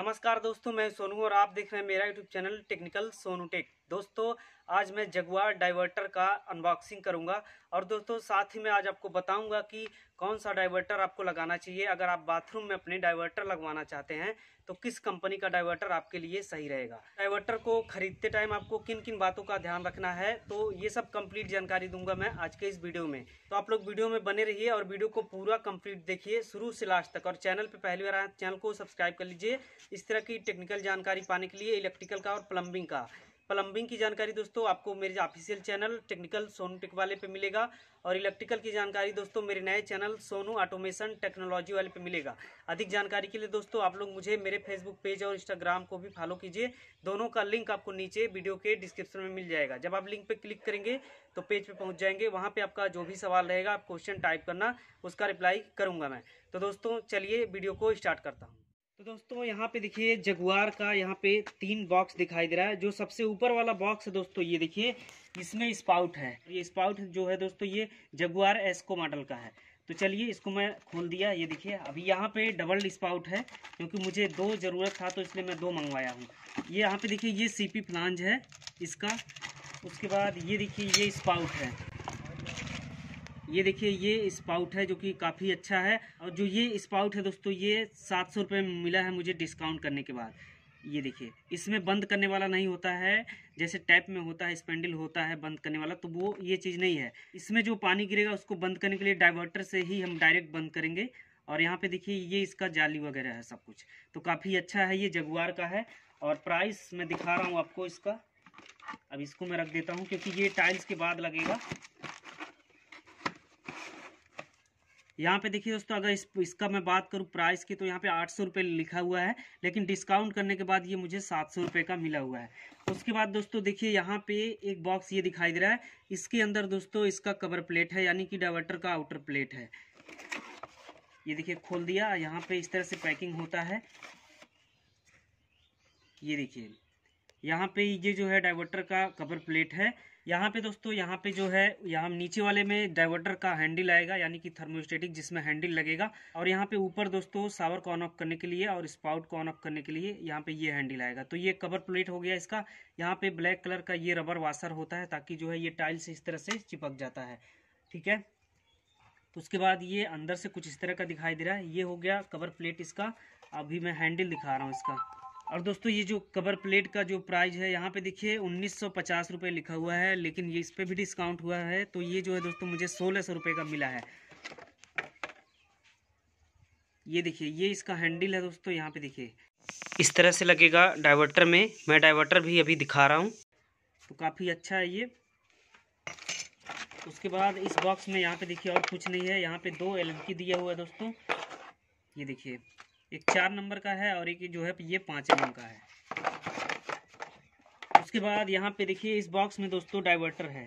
नमस्कार दोस्तों मैं सोनू और आप देख रहे हैं मेरा YouTube channel technical Sonu tech दोस्तों आज मैं जगुआर डाइवर्टर का अनबॉक्सिंग करूंगा और दोस्तों साथ ही मैं आज आपको बताऊंगा कि कौन सा डाइवर्टर आपको लगाना चाहिए अगर आप बाथरूम में अपने डाइवर्टर लगवाना चाहते हैं तो किस कंपनी का डाइवर्टर आपके लिए सही रहेगा डाइवर्टर को खरीदते टाइम आपको किन किन बातों का ध्यान रखना है तो ये सब कम्प्लीट जानकारी दूंगा मैं आज के इस वीडियो में तो आप लोग वीडियो में बने रहिए और वीडियो को पूरा कम्प्लीट देखिए शुरू से लास्ट तक और चैनल पर पहली बार आए चैनल तो को सब्सक्राइब कर लीजिए इस तरह की टेक्निकल जानकारी पाने के लिए इलेक्ट्रिकल का और प्लम्बिंग का प्लम्बिंग की जानकारी दोस्तों आपको मेरे official channel technical Sonu tech वाले पे मिलेगा और इलेक्ट्रिकल की जानकारी दोस्तों मेरे नए चैनल सोनू ऑटोमेशन टेक्नोलॉजी वाले पे मिलेगा अधिक जानकारी के लिए दोस्तों आप लोग मुझे मेरे फेसबुक पेज और इंस्टाग्राम को भी फॉलो कीजिए दोनों का लिंक आपको नीचे वीडियो के डिस्क्रिप्शन में मिल जाएगा जब आप लिंक पर क्लिक करेंगे तो पेज पर पहुँच जाएंगे वहाँ पर आपका जो भी सवाल रहेगा आप क्वेश्चन टाइप करना उसका रिप्लाई करूँगा मैं तो दोस्तों चलिए वीडियो को स्टार्ट करता हूँ तो दोस्तों यहाँ पे देखिए जगुआर का यहाँ पे तीन बॉक्स दिखाई दे रहा है जो सबसे ऊपर वाला बॉक्स है दोस्तों ये देखिए इसमें स्पाउट है ये स्पाउट जो है दोस्तों ये जगुआर एस्को मॉडल का है तो चलिए इसको मैं खोल दिया ये देखिए अभी यहाँ पे डबल स्पाउट है क्योंकि मुझे दो ज़रूरत था तो इसलिए मैं दो मंगवाया हूँ ये यहाँ पे देखिए ये सी प्लांज है इसका उसके बाद ये देखिए ये स्पाउट है ये देखिए ये स्पाउट है जो कि काफ़ी अच्छा है और जो ये स्पाउट है दोस्तों ये सात सौ रुपये मिला है मुझे डिस्काउंट करने के बाद ये देखिए इसमें बंद करने वाला नहीं होता है जैसे टैप में होता है स्पेंडल होता है बंद करने वाला तो वो ये चीज़ नहीं है इसमें जो पानी गिरेगा उसको बंद करने के लिए डाइवर्टर से ही हम डायरेक्ट बंद करेंगे और यहाँ पर देखिए ये इसका जाली वगैरह है सब कुछ तो काफ़ी अच्छा है ये जगुआर का है और प्राइस मैं दिखा रहा हूँ आपको इसका अब इसको मैं रख देता हूँ क्योंकि ये टाइल्स के बाद लगेगा यहाँ पे देखिए दोस्तों अगर इस, इसका मैं बात करूँ प्राइस की तो यहाँ पे आठ सौ रुपये लिखा हुआ है लेकिन डिस्काउंट करने के बाद ये मुझे सात सौ रुपये का मिला हुआ है उसके बाद दोस्तों देखिए यहाँ पे एक बॉक्स ये दिखाई दे रहा है इसके अंदर दोस्तों इसका कवर प्लेट है यानी कि डाइवर्टर का आउटर प्लेट है ये देखिए खोल दिया यहाँ पे इस तरह से पैकिंग होता है ये देखिए यहाँ पे ये जो है डाइवर्टर का कवर प्लेट है यहाँ पे दोस्तों यहाँ पे जो है यहाँ नीचे वाले में डाइवर्टर का हैंडल आएगा यानी कि थर्मोस्टेटिक जिसमें हैंडल लगेगा और यहाँ पे ऊपर दोस्तों सावर को ऑन ऑफ करने के लिए और स्पाउट को ऑन ऑफ करने के लिए यहाँ पे ये हैंडल आएगा तो ये कवर प्लेट हो गया इसका यहाँ पे ब्लैक कलर का ये रबर वाशर होता है ताकि जो है ये टाइल्स इस तरह से चिपक जाता है ठीक है तो उसके बाद ये अंदर से कुछ इस तरह का दिखाई दे रहा है ये हो गया कवर प्लेट इसका अभी मैं हैंडल दिखा रहा हूँ इसका और दोस्तों ये जो कवर प्लेट का जो प्राइस है यहाँ पे देखिए उन्नीस सौ लिखा हुआ है लेकिन ये इस पर भी डिस्काउंट हुआ है तो ये जो है दोस्तों मुझे सोलह सौ का मिला है ये देखिए ये इसका हैंडल है दोस्तों यहाँ पे देखिए इस तरह से लगेगा डाइवर्टर में मैं डाइवर्टर भी अभी दिखा रहा हूँ तो काफ़ी अच्छा है ये उसके बाद इस बॉक्स में यहाँ पे देखिए और कुछ नहीं है यहाँ पे दो एल दिया हुआ है दोस्तों ये देखिए एक चार नंबर का है और एक जो है ये पाँच एम का है उसके बाद यहाँ पे देखिए इस बॉक्स में दोस्तों डाइवर्टर है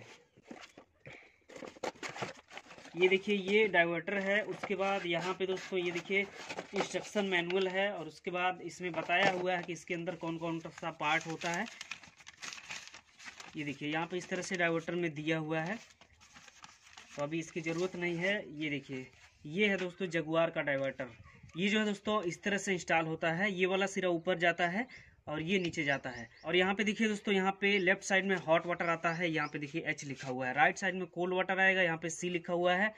ये देखिए ये डाइवर्टर है उसके बाद यहाँ पे दोस्तों ये देखिए इंस्ट्रक्शन मैनुअल है और उसके बाद इसमें बताया हुआ है कि इसके अंदर कौन कौन सा पार्ट होता है ये देखिए यहाँ पे इस तरह से डाइवर्टर में दिया हुआ है तो अभी इसकी ज़रूरत नहीं है ये देखिए ये है दोस्तों जगुआर का डाइवर्टर ये जो है दोस्तों इस तरह से इंस्टॉल होता है ये वाला सिरा ऊपर जाता है और ये नीचे जाता है और यहाँ पे देखिए दोस्तों यहाँ पे लेफ्ट साइड में हॉट वाटर आता है यहाँ पे देखिए एच लिखा हुआ है राइट साइड में कोल्ड वाटर आएगा यहाँ पे सी लिखा हुआ है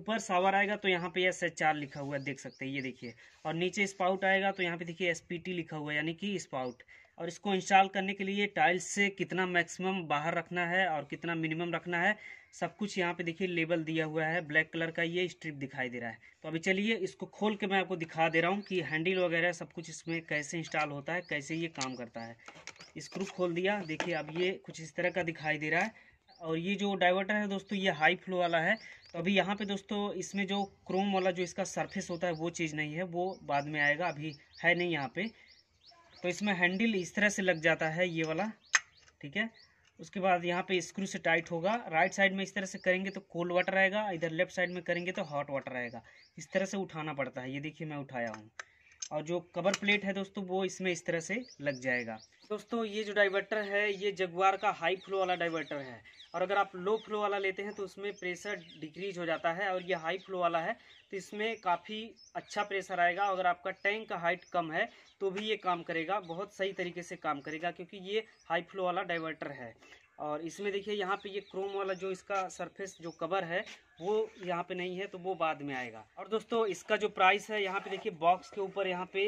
ऊपर सावर आएगा तो यहाँ पे एस एच चार लिखा हुआ है देख सकते हैं ये देखिए और नीचे स्पाउट आएगा तो यहाँ पे देखिए एस पी टी लिखा हुआ है यानी कि स्पाउट और इसको इंस्टॉल करने के लिए टाइल्स से कितना मैक्सिमम बाहर रखना है और कितना मिनिमम रखना है सब कुछ यहाँ पे देखिए लेबल दिया हुआ है ब्लैक कलर का ये स्ट्रिप दिखाई दे रहा है तो अभी चलिए इसको खोल के मैं आपको दिखा दे रहा हूँ कि हैंडल वगैरह सब कुछ इसमें कैसे इंस्टॉल होता है कैसे ये काम करता है स्क्रू खोल दिया देखिए अब ये कुछ इस तरह का दिखाई दे रहा है और ये जो डाइवर्टर है दोस्तों ये हाई फ्लो वाला है तो अभी यहाँ पे दोस्तों इसमें जो क्रोम वाला जो इसका सरफेस होता है वो चीज़ नहीं है वो बाद में आएगा अभी है नहीं यहाँ पे तो इसमें हैंडल इस तरह से लग जाता है ये वाला ठीक है उसके बाद यहाँ पे स्क्रू से टाइट होगा राइट साइड में इस तरह से करेंगे तो कोल्ड वाटर आएगा इधर लेफ्ट साइड में करेंगे तो हॉट वाटर आएगा इस तरह से उठाना पड़ता है ये देखिए मैं उठाया हूँ और जो कवर प्लेट है दोस्तों वो इसमें इस तरह से लग जाएगा दोस्तों ये जो डाइवर्टर है ये जगवार का हाई फ्लो वाला डाइवर्टर है और अगर आप लो फ्लो वाला लेते हैं तो उसमें प्रेशर डिक्रीज हो जाता है और ये हाई फ्लो वाला है तो इसमें काफ़ी अच्छा प्रेशर आएगा अगर आपका टैंक का हाइट कम है तो भी ये काम करेगा बहुत सही तरीके से काम करेगा क्योंकि ये हाई फ्लो वाला डाइवर्टर है और इसमें देखिए यहाँ पे ये क्रोम वाला जो इसका सरफेस जो कवर है वो यहाँ पे नहीं है तो वो बाद में आएगा और दोस्तों इसका जो प्राइस है यहाँ पे देखिए बॉक्स के ऊपर यहाँ पे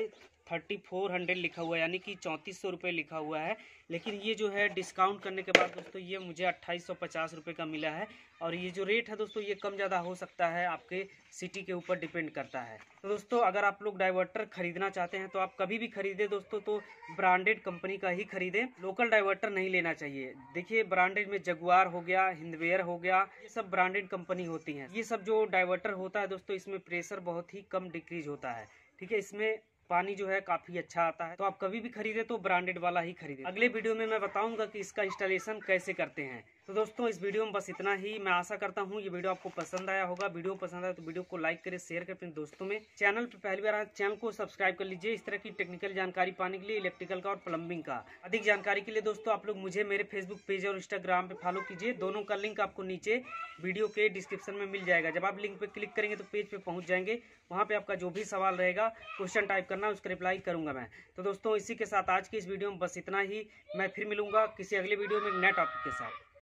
थर्टी फोर हंड्रेड लिखा हुआ है यानी कि चौंतीस सौ रुपये लिखा हुआ है लेकिन ये जो है डिस्काउंट करने के बाद दोस्तों ये मुझे अट्ठाईस सौ पचास रुपये का मिला है और ये जो रेट है दोस्तों ये कम ज़्यादा हो सकता है आपके सिटी के ऊपर डिपेंड करता है तो दोस्तों अगर आप लोग डाइवर्टर खरीदना चाहते हैं तो आप कभी भी खरीदें दोस्तों तो ब्रांडेड कंपनी का ही खरीदें लोकल डाइवर्टर नहीं लेना चाहिए देखिए ब्रांडेड में जगुआर हो गया हिंदवेयर हो गया ये सब ब्रांडेड कंपनी होती होती हैं ये सब जो डाइवर्टर होता है दोस्तों इसमें प्रेशर बहुत ही कम डिक्रीज होता है ठीक है इसमें पानी जो है काफी अच्छा आता है तो आप कभी भी खरीदे तो ब्रांडेड वाला ही खरीदे अगले वीडियो में मैं बताऊंगा कि इसका इंस्टॉलेशन कैसे करते हैं तो दोस्तों इस वीडियो में बस इतना ही मैं आशा करता हूँ ये वीडियो आपको पसंद आया होगा वीडियो पसंद आया तो वीडियो को लाइक करें शेयर करें अपने दोस्तों में चैनल पर पहली बार चैनल को सब्सक्राइब कर लीजिए इस तरह की टेक्निकल जानकारी पाने के लिए इलेक्ट्रिकल का और प्लम्बिंग का अधिक जानकारी के लिए दोस्तों आप लोग मुझे मेरे फेसबुक पेज और इंस्टाग्राम पे फॉलो कीजिए दोनों का लिंक आपको नीचे वीडियो के डिस्क्रिप्शन में मिल जाएगा जब आप लिंक पे क्लिक करेंगे तो पेज पे पहुंच जाएंगे वहाँ पे आपका जो भी सवाल रहेगा क्वेश्चन टाइप करना उसका रिप्लाई करूंगा मैं तो दोस्तों इसी के साथ आज की इस वीडियो में बस इतना ही मैं फिर मिलूंगा किसी अगले वीडियो में नए टॉपिक के साथ